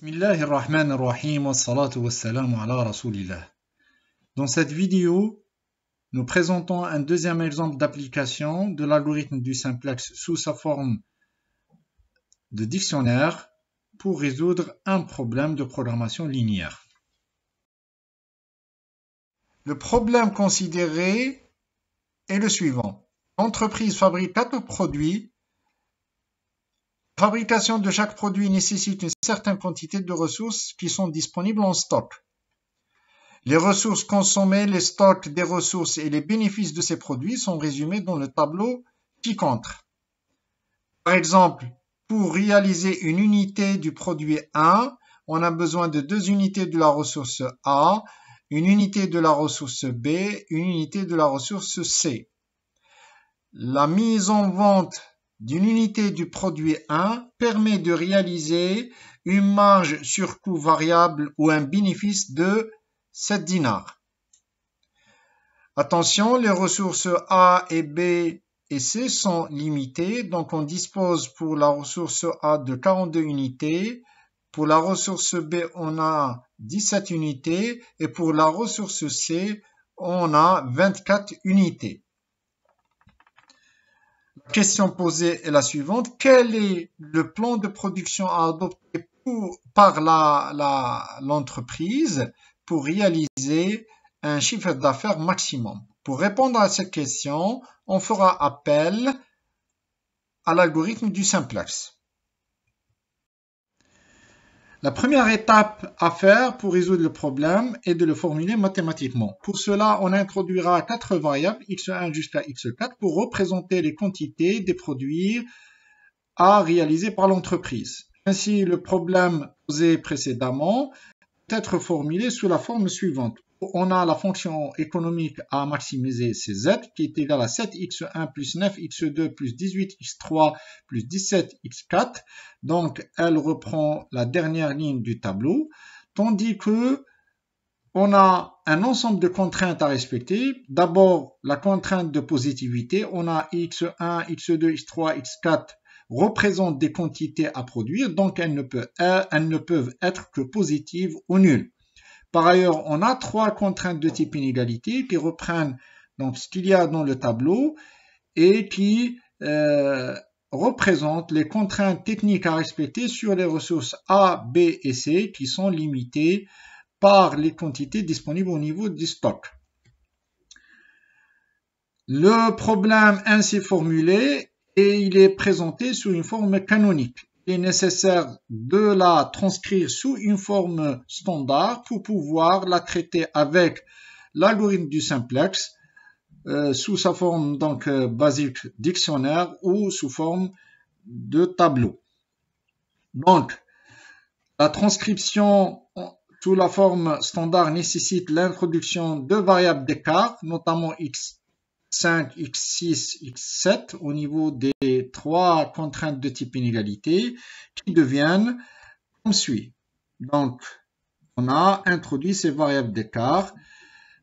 Dans cette vidéo, nous présentons un deuxième exemple d'application de l'algorithme du simplex sous sa forme de dictionnaire pour résoudre un problème de programmation linéaire. Le problème considéré est le suivant. L'entreprise fabrique quatre produits la fabrication de chaque produit nécessite une certaine quantité de ressources qui sont disponibles en stock. Les ressources consommées, les stocks des ressources et les bénéfices de ces produits sont résumés dans le tableau qui contre. Par exemple, pour réaliser une unité du produit 1, on a besoin de deux unités de la ressource A, une unité de la ressource B, une unité de la ressource C. La mise en vente d'une unité du produit 1 permet de réaliser une marge sur coût variable ou un bénéfice de 7 dinars. Attention, les ressources A et B et C sont limitées, donc on dispose pour la ressource A de 42 unités, pour la ressource B on a 17 unités et pour la ressource C on a 24 unités question posée est la suivante. Quel est le plan de production à adopter par l'entreprise pour réaliser un chiffre d'affaires maximum Pour répondre à cette question, on fera appel à l'algorithme du simplex. La première étape à faire pour résoudre le problème est de le formuler mathématiquement. Pour cela, on introduira quatre variables x1 jusqu'à x4 pour représenter les quantités des produits à réaliser par l'entreprise. Ainsi, le problème posé précédemment peut être formulé sous la forme suivante on a la fonction économique à maximiser, c'est z, qui est égale à 7x1 plus 9x2 plus 18x3 plus 17x4. Donc, elle reprend la dernière ligne du tableau, tandis que on a un ensemble de contraintes à respecter. D'abord, la contrainte de positivité. On a x1, x2, x3, x4 représentent des quantités à produire, donc ne elles ne peuvent être que positives ou nulles. Par ailleurs, on a trois contraintes de type inégalité qui reprennent donc, ce qu'il y a dans le tableau et qui euh, représentent les contraintes techniques à respecter sur les ressources A, B et C qui sont limitées par les quantités disponibles au niveau du stock. Le problème ainsi formulé et il est présenté sous une forme canonique il est nécessaire de la transcrire sous une forme standard pour pouvoir la traiter avec l'algorithme du simplex euh, sous sa forme donc euh, basique dictionnaire ou sous forme de tableau. Donc, la transcription sous la forme standard nécessite l'introduction de variables d'écart, notamment x 5 X6, X7 au niveau des trois contraintes de type inégalité qui deviennent comme suit. Donc, on a introduit ces variables d'écart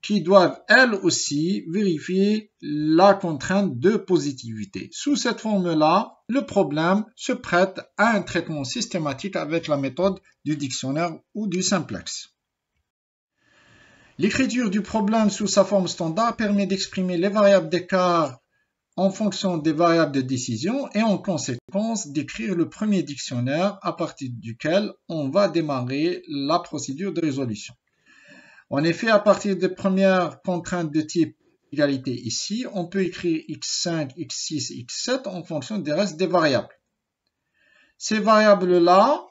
qui doivent elles aussi vérifier la contrainte de positivité. Sous cette forme-là, le problème se prête à un traitement systématique avec la méthode du dictionnaire ou du simplex. L'écriture du problème sous sa forme standard permet d'exprimer les variables d'écart en fonction des variables de décision et en conséquence d'écrire le premier dictionnaire à partir duquel on va démarrer la procédure de résolution. En effet, à partir des premières contraintes de type égalité ici, on peut écrire x5, x6, x7 en fonction des restes des variables. Ces variables-là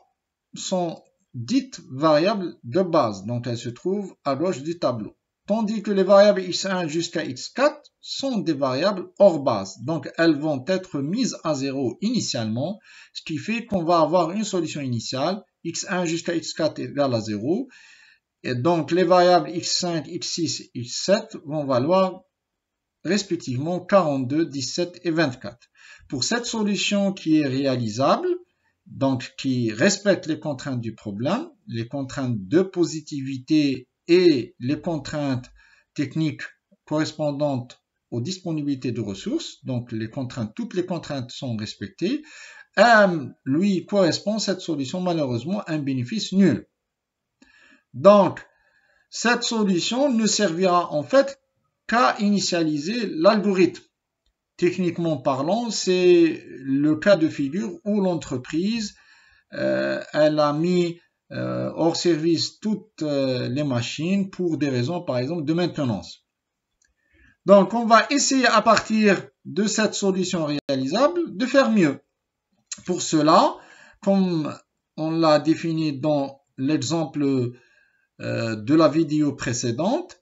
sont dites variables de base donc elles se trouvent à gauche du tableau. Tandis que les variables x1 jusqu'à x4 sont des variables hors base, donc elles vont être mises à zéro initialement, ce qui fait qu'on va avoir une solution initiale, x1 jusqu'à x4 égale à zéro, et donc les variables x5, x6, x7 vont valoir respectivement 42, 17 et 24. Pour cette solution qui est réalisable, donc qui respecte les contraintes du problème, les contraintes de positivité et les contraintes techniques correspondantes aux disponibilités de ressources, donc les contraintes, toutes les contraintes sont respectées, euh, lui correspond cette solution malheureusement un bénéfice nul. Donc, cette solution ne servira en fait qu'à initialiser l'algorithme techniquement parlant, c'est le cas de figure où l'entreprise, euh, elle a mis euh, hors service toutes euh, les machines pour des raisons, par exemple, de maintenance. Donc, on va essayer à partir de cette solution réalisable de faire mieux. Pour cela, comme on l'a défini dans l'exemple de la vidéo précédente,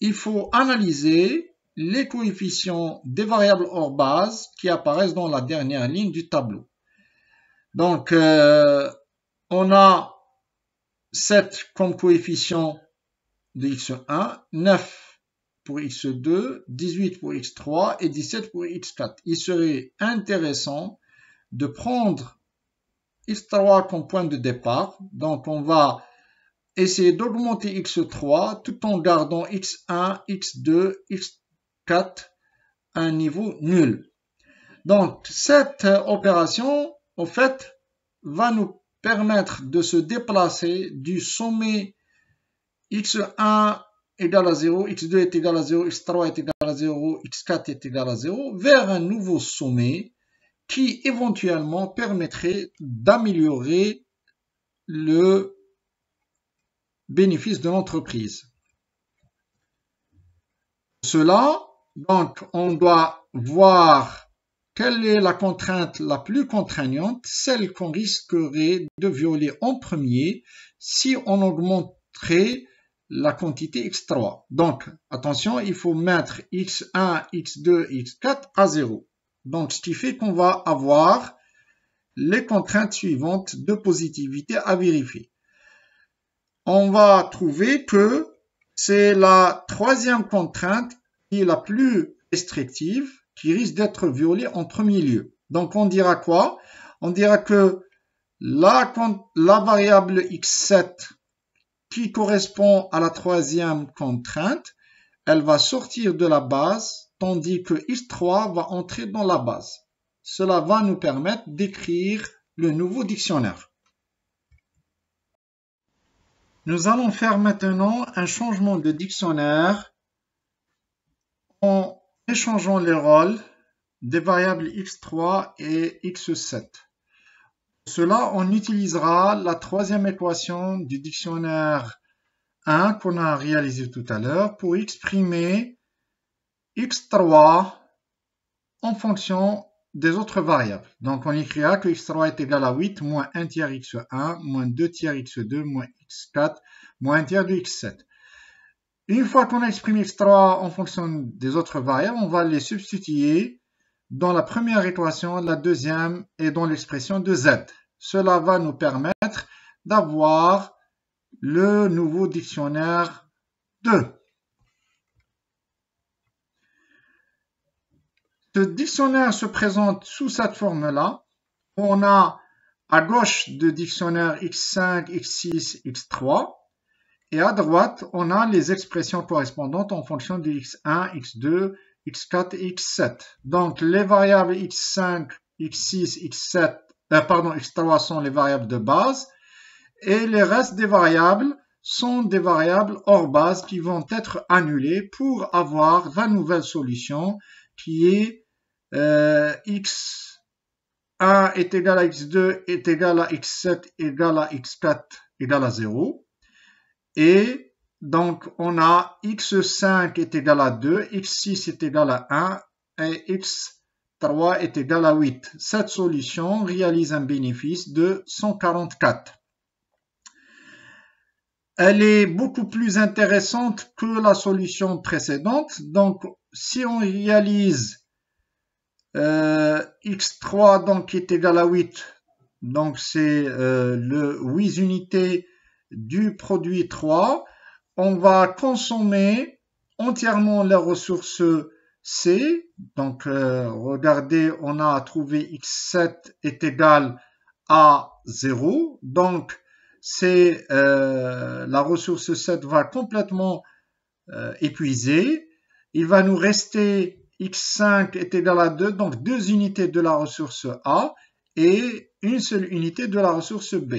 il faut analyser les coefficients des variables hors base qui apparaissent dans la dernière ligne du tableau. Donc, euh, on a 7 comme coefficient de x1, 9 pour x2, 18 pour x3 et 17 pour x4. Il serait intéressant de prendre x3 comme point de départ. Donc, on va essayer d'augmenter x3 tout en gardant x1, x2, x3 4, un niveau nul. Donc, cette euh, opération, en fait, va nous permettre de se déplacer du sommet x1 égale à 0, x2 est égal à 0, x3 est égal à 0, x4 est égal à 0, vers un nouveau sommet qui éventuellement permettrait d'améliorer le bénéfice de l'entreprise. Cela donc, on doit voir quelle est la contrainte la plus contraignante, celle qu'on risquerait de violer en premier si on augmenterait la quantité x3. Donc, attention, il faut mettre x1, x2, x4 à 0. Donc, ce qui fait qu'on va avoir les contraintes suivantes de positivité à vérifier. On va trouver que c'est la troisième contrainte la plus restrictive, qui risque d'être violée en premier lieu. Donc on dira quoi On dira que la, la variable x7 qui correspond à la troisième contrainte, elle va sortir de la base, tandis que x3 va entrer dans la base. Cela va nous permettre d'écrire le nouveau dictionnaire. Nous allons faire maintenant un changement de dictionnaire en échangeant les rôles des variables x3 et x7. Pour cela, on utilisera la troisième équation du dictionnaire 1 qu'on a réalisé tout à l'heure pour exprimer x3 en fonction des autres variables. Donc on écrira que x3 est égal à 8 moins 1 tiers x1 moins 2 tiers x2 moins x4 moins 1 tiers de x7. Une fois qu'on a exprimé x3 en fonction des autres variables, on va les substituer dans la première équation, la deuxième et dans l'expression de z. Cela va nous permettre d'avoir le nouveau dictionnaire 2. Ce dictionnaire se présente sous cette forme-là. On a à gauche de dictionnaire x5, x6, x3 et à droite, on a les expressions correspondantes en fonction de x1, x2, x4 et x7. Donc les variables x5, x6, x7, pardon, x3 sont les variables de base. Et les restes des variables sont des variables hors base qui vont être annulées pour avoir la nouvelle solution qui est euh, x1 est égal à x2 est égal à x7 égal à x4 égal à 0. Et donc, on a x5 est égal à 2, x6 est égal à 1 et x3 est égal à 8. Cette solution réalise un bénéfice de 144. Elle est beaucoup plus intéressante que la solution précédente. Donc, si on réalise euh, x3 donc, est égal à 8, donc c'est euh, le 8 unités du produit 3, on va consommer entièrement la ressource C. Donc, euh, regardez, on a trouvé x7 est égal à 0. Donc, c'est euh, la ressource 7 va complètement euh, épuiser. Il va nous rester x5 est égal à 2, donc deux unités de la ressource A et une seule unité de la ressource B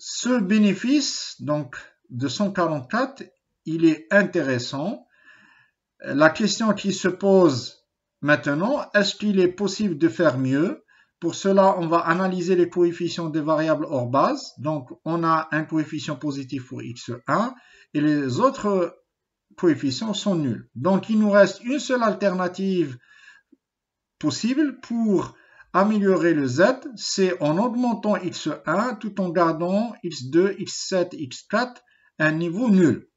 ce bénéfice donc de 144, il est intéressant. La question qui se pose maintenant, est-ce qu'il est possible de faire mieux Pour cela, on va analyser les coefficients des variables hors base. Donc, on a un coefficient positif pour x1 et les autres coefficients sont nuls. Donc, il nous reste une seule alternative possible pour Améliorer le z, c'est en augmentant x1 tout en gardant x2, x7, x4 un niveau nul.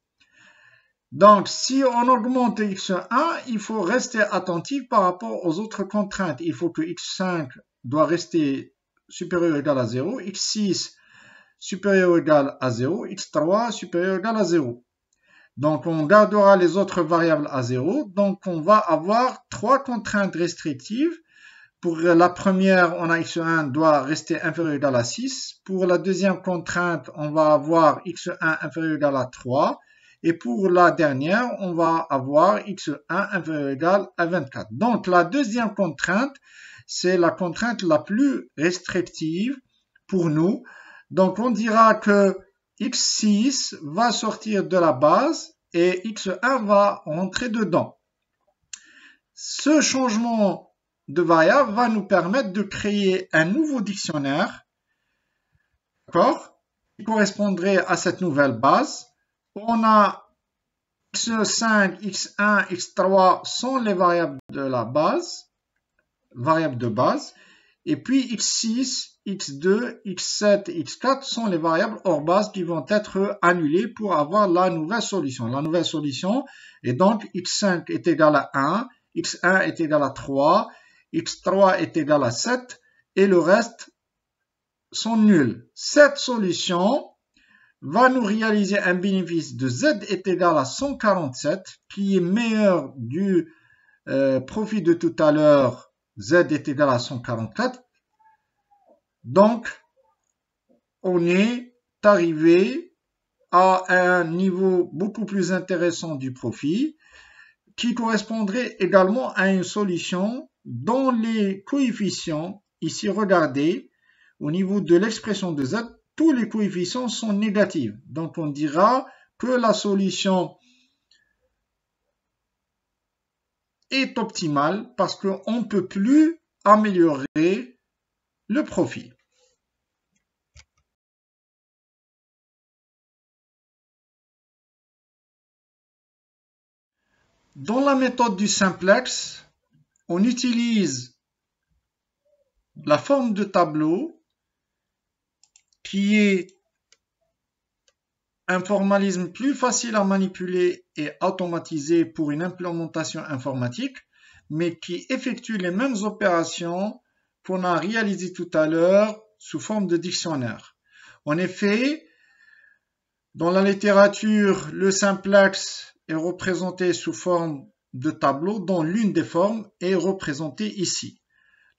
Donc, si on augmente x1, il faut rester attentif par rapport aux autres contraintes. Il faut que x5 doit rester supérieur ou égal à 0, x6 supérieur ou égal à 0, x3 supérieur ou égal à 0. Donc, on gardera les autres variables à 0. Donc, on va avoir trois contraintes restrictives pour la première, on a x1 doit rester inférieur ou égal à 6. Pour la deuxième contrainte, on va avoir x1 inférieur ou égal à 3. Et pour la dernière, on va avoir x1 inférieur égal à 24. Donc la deuxième contrainte, c'est la contrainte la plus restrictive pour nous. Donc on dira que x6 va sortir de la base et x1 va rentrer dedans. Ce changement de variables, va nous permettre de créer un nouveau dictionnaire, qui correspondrait à cette nouvelle base. On a x5, x1, x3 sont les variables de la base, variables de base, et puis x6, x2, x7, x4 sont les variables hors base qui vont être annulées pour avoir la nouvelle solution. La nouvelle solution est donc x5 est égal à 1, x1 est égal à 3, x3 est égal à 7 et le reste sont nuls. Cette solution va nous réaliser un bénéfice de z est égal à 147 qui est meilleur du euh, profit de tout à l'heure z est égal à 144. Donc, on est arrivé à un niveau beaucoup plus intéressant du profit qui correspondrait également à une solution dans les coefficients, ici regardez, au niveau de l'expression de z, tous les coefficients sont négatifs. Donc on dira que la solution est optimale parce qu'on ne peut plus améliorer le profil. Dans la méthode du simplex, on utilise la forme de tableau qui est un formalisme plus facile à manipuler et automatisé pour une implémentation informatique, mais qui effectue les mêmes opérations qu'on a réalisées tout à l'heure sous forme de dictionnaire. En effet, dans la littérature, le simplex est représenté sous forme de tableau dont l'une des formes est représentée ici.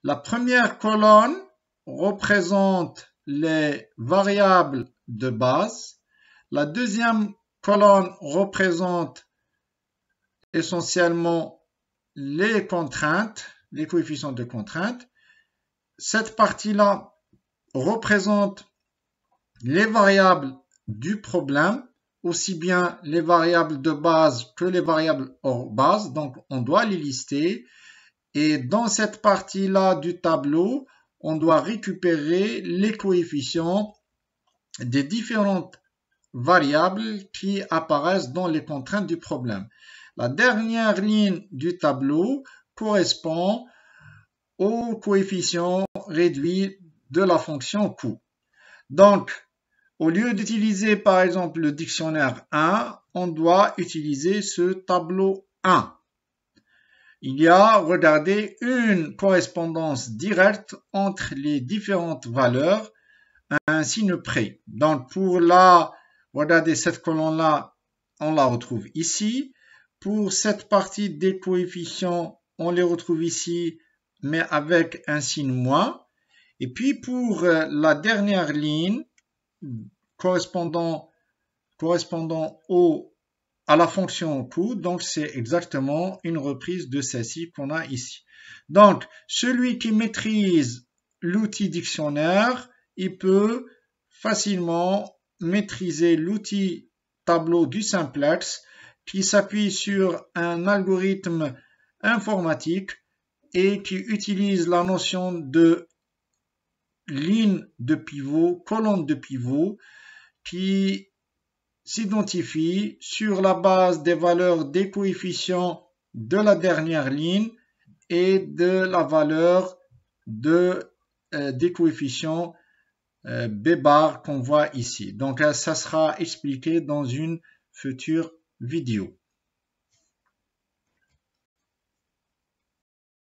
La première colonne représente les variables de base. La deuxième colonne représente essentiellement les contraintes, les coefficients de contraintes. Cette partie-là représente les variables du problème aussi bien les variables de base que les variables hors base. Donc, on doit les lister. Et dans cette partie-là du tableau, on doit récupérer les coefficients des différentes variables qui apparaissent dans les contraintes du problème. La dernière ligne du tableau correspond aux coefficients réduits de la fonction coût. Donc, au lieu d'utiliser par exemple le dictionnaire 1, on doit utiliser ce tableau 1. Il y a, regardez, une correspondance directe entre les différentes valeurs un signe près. Donc pour la, regardez cette colonne-là, on la retrouve ici. Pour cette partie des coefficients, on les retrouve ici, mais avec un signe moins. Et puis pour euh, la dernière ligne, correspondant, au, à la fonction coût. Donc, c'est exactement une reprise de celle-ci qu'on a ici. Donc, celui qui maîtrise l'outil dictionnaire, il peut facilement maîtriser l'outil tableau du simplex qui s'appuie sur un algorithme informatique et qui utilise la notion de ligne de pivot, colonne de pivot, qui s'identifie sur la base des valeurs des coefficients de la dernière ligne et de la valeur de, euh, des coefficients euh, B bar qu'on voit ici. Donc euh, ça sera expliqué dans une future vidéo.